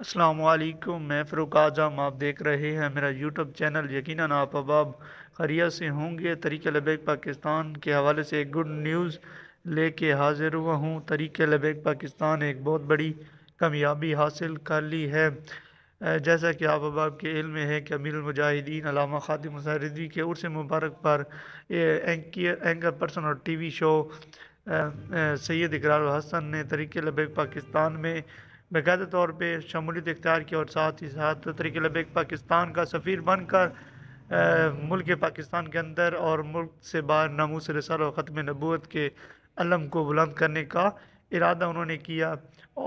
असलकुम मैं फ़रूक आजम आप देख रहे हैं मेरा यूट्यूब चैनल यकीन आप अबाब खरिया से होंगे तरीक़ लबैक पाकिस्तान के हवाले से एक गुड न्यूज़ लेके हाज़िर हुआ हूँ तरीक़ लबैक पाकिस्तान एक बहुत बड़ी कामयाबी हासिल कर ली है जैसा कि आप अबाब के इल्म है कि अमीर मुजाहिदीन अलामा ख़ादिम मुसारदी के उर्स मुबारक पर एंकर पर्सन और TV show Syed Iqrar Hasan ने तरीके लबैक पाकिस्तान में बाकायदा तौर पर शमूलियत इख्तियार की और साथ ही साथ तरीके लबेक पाकिस्तान का सफ़ीर बनकर मुल्क पाकिस्तान के अंदर और मुल्क से बाहर नामूस रसाल और ख़त्म नबूत के अलम को बुलंद करने का इरादा उन्होंने किया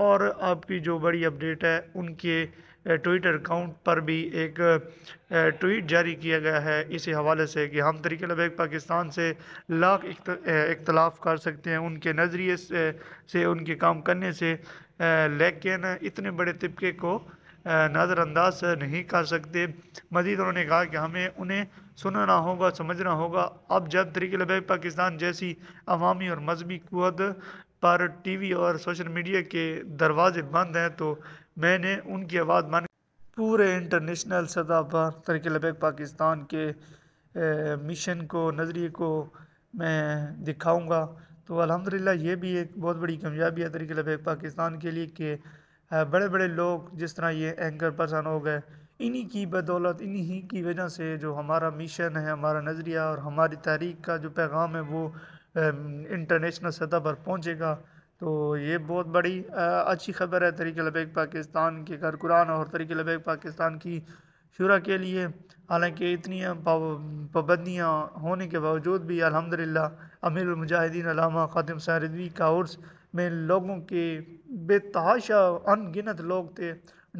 और आपकी जो बड़ी अपडेट है उनके ट्विटर अकाउंट पर भी एक ट्वीट जारी किया गया है इसी हवाले से कि हम तरीके लबैक पाकिस्तान से लाख इख्तलाफ कर सकते हैं उनके नज़रिए से, से उनके काम करने से लेकिन इतने बड़े तबके को नज़रअंदाज नहीं कर सकते मज़ीद उन्होंने कहा कि हमें उन्हें सुनना होगा समझना होगा अब जब तरीके लबैक पाकिस्तान जैसी अवामी और मजहबी कुत पर टीवी और सोशल मीडिया के दरवाजे बंद हैं तो मैंने उनकी आवाज़ मान पूरे इंटरनेशनल सतह पर तरकलब पाकिस्तान के मिशन को नज़रिए को मैं दिखाऊंगा तो अल्हम्दुलिल्लाह ये भी एक बहुत बड़ी कामयाबी है तरीकलब पाकिस्तान के लिए कि बड़े बड़े लोग जिस तरह ये एंकर पर्सन हो गए इन्हीं की बदौलत इन्हीं की वजह से जो हमारा मिशन है हमारा नज़रिया और हमारी तारीख का जो पैगाम है वो इंटरनेशनल um, सतह पर पहुँचेगा तो ये बहुत बड़ी अच्छी खबर है तरीके लबैक पाकिस्तान के कारकुरान और तरीके लबैक पाकिस्तान की शुरा के लिए हालांकि इतनी पाबंदियाँ होने के बावजूद भी अल्हम्दुलिल्लाह अमीर मुजाहिदीन अलामा खादिम सारदवी का उर्स में लोगों के बेतहाशा अनगिनत लोग थे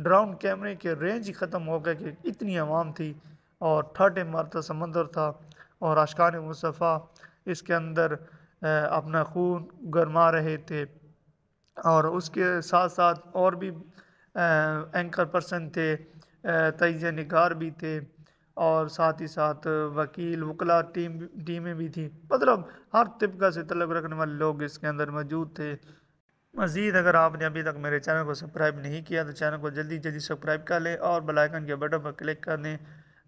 ड्राउन कैमरे के रेंज ही ख़त्म हो गए कि इतनी आवाम थी और ठाटे मारता समंदर था और आशकान मुस्फ़ा इसके अंदर अपना खून गरमा रहे थे और उसके साथ साथ और भी एंकर पर्सन थे तय निगार भी थे और साथ ही साथ वकील वकला टीम टीमें भी थी मतलब हर तबका से तलब रखने वाले लोग इसके अंदर मौजूद थे मज़ीद अगर आपने अभी तक मेरे चैनल को सब्सक्राइब नहीं किया तो चैनल को जल्दी जल्दी सब्सक्राइब कर लें और बेल आइकन के बटन पर क्लिक कर दें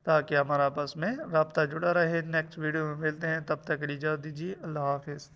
ताकि हमारा आपस में रबता जुड़ा रहे नेक्स्ट वीडियो में मिलते हैं तब तक इजाज़त दीजिए अल्लाह हाफिज़